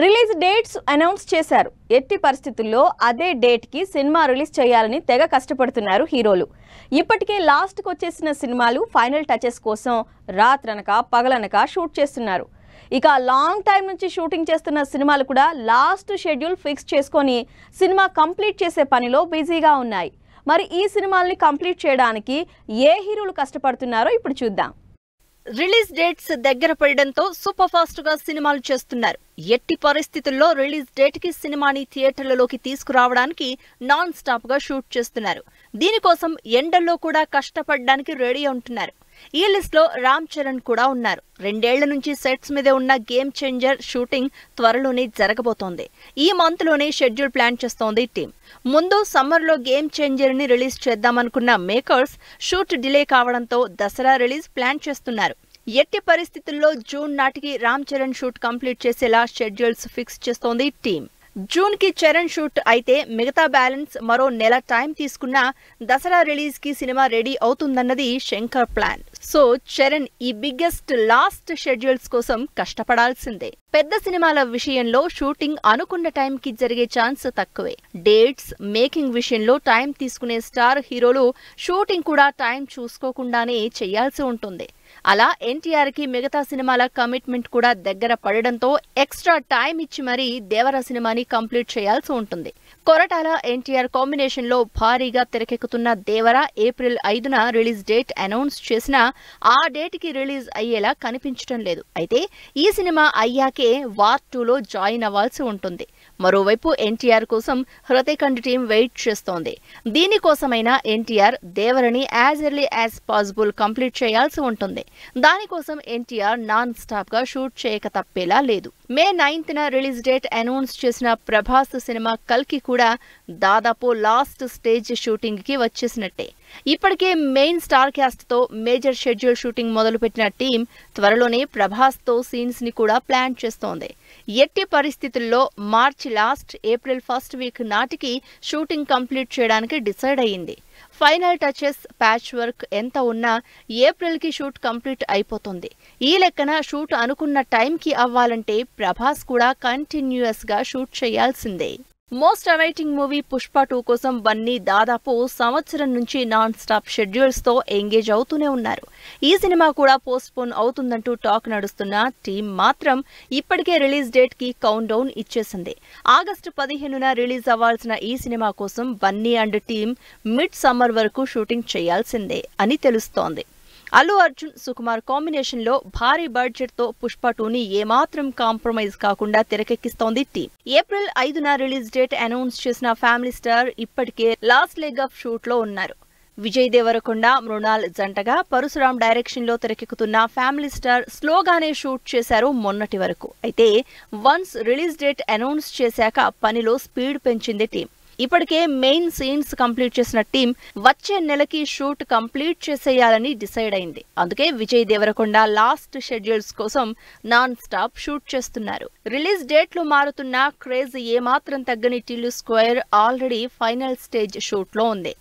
release dates announce చేశారు ఎట్టి పరిస్థితుల్లో అదే డేట్కి సినిమా రిలీజ్ చేయాలని తెగ కష్టపడుతున్నారు హీరోలు ఇప్పటికే లాస్ట్కి వచ్చేసిన సినిమాలు ఫైనల్ టచెస్ కోసం రాత్రనక పగలనక షూట్ చేస్తున్నారు ఇక లాంగ్ టైం నుంచి షూటింగ్ చేస్తున్న సినిమాలు కూడా లాస్ట్ షెడ్యూల్ ఫిక్స్ చేసుకొని సినిమా కంప్లీట్ చేసే పనిలో బిజీగా ఉన్నాయి మరి ఈ సినిమాల్ని కంప్లీట్ చేయడానికి ఏ హీరోలు కష్టపడుతున్నారో ఇప్పుడు చూద్దాం రిలీజ్ డేట్స్ దగ్గర పడడంతో సూపర్ ఫాస్ట్ గా సినిమాలు చేస్తున్నారు ఎట్టి పరిస్థితుల్లో రిలీజ్ డేట్ కి సినిమాని థియేటర్లలోకి తీసుకురావడానికి నాన్ స్టాప్ గా షూట్ చేస్తున్నారు దీనికోసం ఎండల్లో కూడా కష్టపడడానికి రెడీ ఉంటున్నారు ఈ లిస్ట్లో రామ్ చరణ్ కూడా ఉన్నారు రెండేళ్ల నుంచి సెట్స్ మీద ఉన్న గేమ్ చేంజర్ షూటింగ్ త్వరలోనే జరగబోతోంది ఈ మంత్లోనే షెడ్యూల్ ప్లాన్ చేస్తోంది టీం ముందు సమ్మర్లో గేమ్ ని రిలీజ్ చేద్దామనుకున్న మేకర్స్ షూట్ డిలే కావడంతో దసరా రిలీజ్ ప్లాన్ చేస్తున్నారు ఎట్టి పరిస్థితుల్లో జూన్ నాటికి రామ్ చరణ్ షూట్ కంప్లీట్ చేసేలా షెడ్యూల్స్ ఫిక్స్ చేస్తోంది టీం జూన్ కి చరణ్ షూట్ అయితే మిగతా బ్యాలెన్స్ మరో నెల టైం తీసుకున్నా దసరా రిలీజ్ కి సినిమా రెడీ అవుతుందన్నది శంకర్ ప్లాన్ సో చరణ్ ఈ బిగ్గెస్ట్ లాస్ట్ షెడ్యూల్స్ కోసం కష్టపడాల్సిందే పెద్ద సినిమాల విషయంలో షూటింగ్ అనుకున్న టైంకి జరిగే ఛాన్స్ తక్కువే డేట్స్ మేకింగ్ విషయంలో టైం తీసుకునే స్టార్ హీరోలు షూటింగ్ కూడా టైం చూసుకోకుండానే చేయాల్సి ఉంటుంది అలా ఎన్టీఆర్కి మిగతా సినిమాల కమిట్మెంట్ కూడా దగ్గర పడడంతో ఎక్స్ట్రా టైం ఇచ్చి మరీ దేవర సినిమాని కంప్లీట్ చేయాల్సి ఉంటుంది కొరటాల ఎన్టీఆర్ కాంబినేషన్లో భారీగా తెరకెక్కుతున్న దేవర ఏప్రిల్ ఐదున రిలీజ్ డేట్ అనౌన్స్ చేసినా ఆ డేట్కి రిలీజ్ అయ్యేలా కనిపించడం లేదు అయితే ఈ సినిమా అయ్యాకే వార్ టూలో జాయిన్ అవ్వాల్సి ఉంటుంది మరోవైపు ఎన్టీఆర్ కోసం హృదయఖండ్ టీం వెయిట్ చేస్తోంది దీనికోసమైనా ఎన్టీఆర్ దేవరని as early as possible complete చేయాల్సి ఉంటుంది దానికోసం ఎన్టీఆర్ నాన్ గా షూట్ చేయక తప్పేలా లేదు మే నైన్త్న రిలీజ్ డేట్ అనౌన్స్ చేసిన ప్రభాస్ సినిమా కల్కి కూడా దాదాపు లాస్ట్ స్టేజ్ షూటింగ్కి వచ్చేసినట్టే ఇప్పటికే మెయిన్ స్టార్ క్యాస్ట్తో మేజర్ షెడ్యూల్ షూటింగ్ మొదలుపెట్టిన టీం త్వరలోనే ప్రభాస్తో సీన్స్ని కూడా ప్లాన్ చేస్తోంది ఎట్టి పరిస్థితుల్లో March last April first week నాటికి షూటింగ్ కంప్లీట్ చేయడానికి డిసైడ్ అయ్యింది ఫైనల్ టచెస్ ప్యాచ్ వర్క్ ఎంత ఉన్నా ఏప్రిల్కి షూట్ కంప్లీట్ అయిపోతుంది ఈ లెక్కన షూట్ అనుకున్న టైంకి అవ్వాలంటే ప్రభాస్ కూడా కంటిన్యూయస్గా షూట్ చేయాల్సిందే most awaiting movie Pushpa two కోసం బన్నీ దాదాపు సంవత్సరం నుంచి నాన్ స్టాప్ షెడ్యూల్స్తో ఎంగేజ్ అవుతూనే ఉన్నారు ఈ సినిమా కూడా పోస్ట్పోన్ అవుతుందంటూ టాక్ నడుస్తున్న టీం మాత్రం ఇప్పటికే రిలీజ్ డేట్ కి కౌంట్ డౌన్ ఇచ్చేసింది ఆగస్టు పదిహేనున రిలీజ్ అవ్వాల్సిన ఈ సినిమా కోసం Bunny and team mid summer వరకు షూటింగ్ చేయాల్సిందే అని తెలుస్తోంది అల్లు అర్జున్ సుకుమార్ కాంబినేషన్ లో భారీ బడ్జెట్ తో పుష్ప టూని ఏమాత్రం కాంప్రమైజ్ కాకుండా తెరకెక్కిస్తోంది టీం ఏప్రిల్ ఐదున రిలీజ్ డేట్ అనౌన్స్ చేసిన ఫ్యామిలీ స్టార్ ఇప్పటికే లాస్ట్ లెగ్ ఆఫ్ షూట్ లో ఉన్నారు విజయ్ దేవరకొండ మృణాల్ జంటగా పరశురాం డైరెక్షన్ లో తెరకెక్కుతున్న ఫ్యామిలీ స్టార్ స్లోగానే షూట్ చేశారు మొన్నటి వరకు అయితే వన్స్ రిలీజ్ డేట్ అనౌన్స్ చేశాక పనిలో స్పీడ్ పెంచింది టీం ఇప్పటికే మెయిన్ సీన్స్ కంప్లీట్ చేసిన టీం వచ్చే నెలకి షూట్ కంప్లీట్ చేసేయాలని డిసైడ్ అయింది అందుకే విజయ్ దేవరకొండ లాస్ట్ షెడ్యూల్స్ కోసం నాన్ స్టాప్ షూట్ చేస్తున్నారు రిలీజ్ డేట్లు మారుతున్న క్రేజ్ ఏమాత్రం తగ్గని Tillu square already final stage షూట్లో ఉంది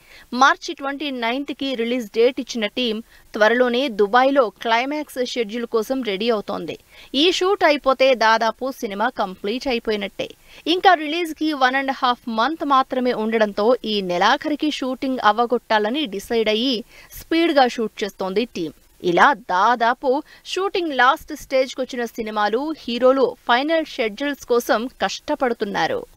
మార్చి ట్వంటీ నైన్త్కి రిలీజ్ డేట్ ఇచ్చిన టీం త్వరలోనే దుబాయ్లో క్లైమాక్స్ షెడ్యూల్ కోసం రెడీ అవుతోంది ఈ షూట్ అయిపోతే దాదాపు సినిమా కంప్లీట్ అయిపోయినట్టే ఇంకా రిలీజ్కి వన్ అండ్ హాఫ్ మంత్ మాత్రమే ఉండడంతో ఈ నెలాఖరికి షూటింగ్ అవ్వగొట్టాలని డిసైడ్ అయ్యి స్పీడ్గా షూట్ చేస్తోంది టీం ఇలా దాదాపు షూటింగ్ లాస్ట్ స్టేజ్కి వచ్చిన సినిమాలు హీరోలు ఫైనల్ షెడ్యూల్స్ కోసం కష్టపడుతున్నారు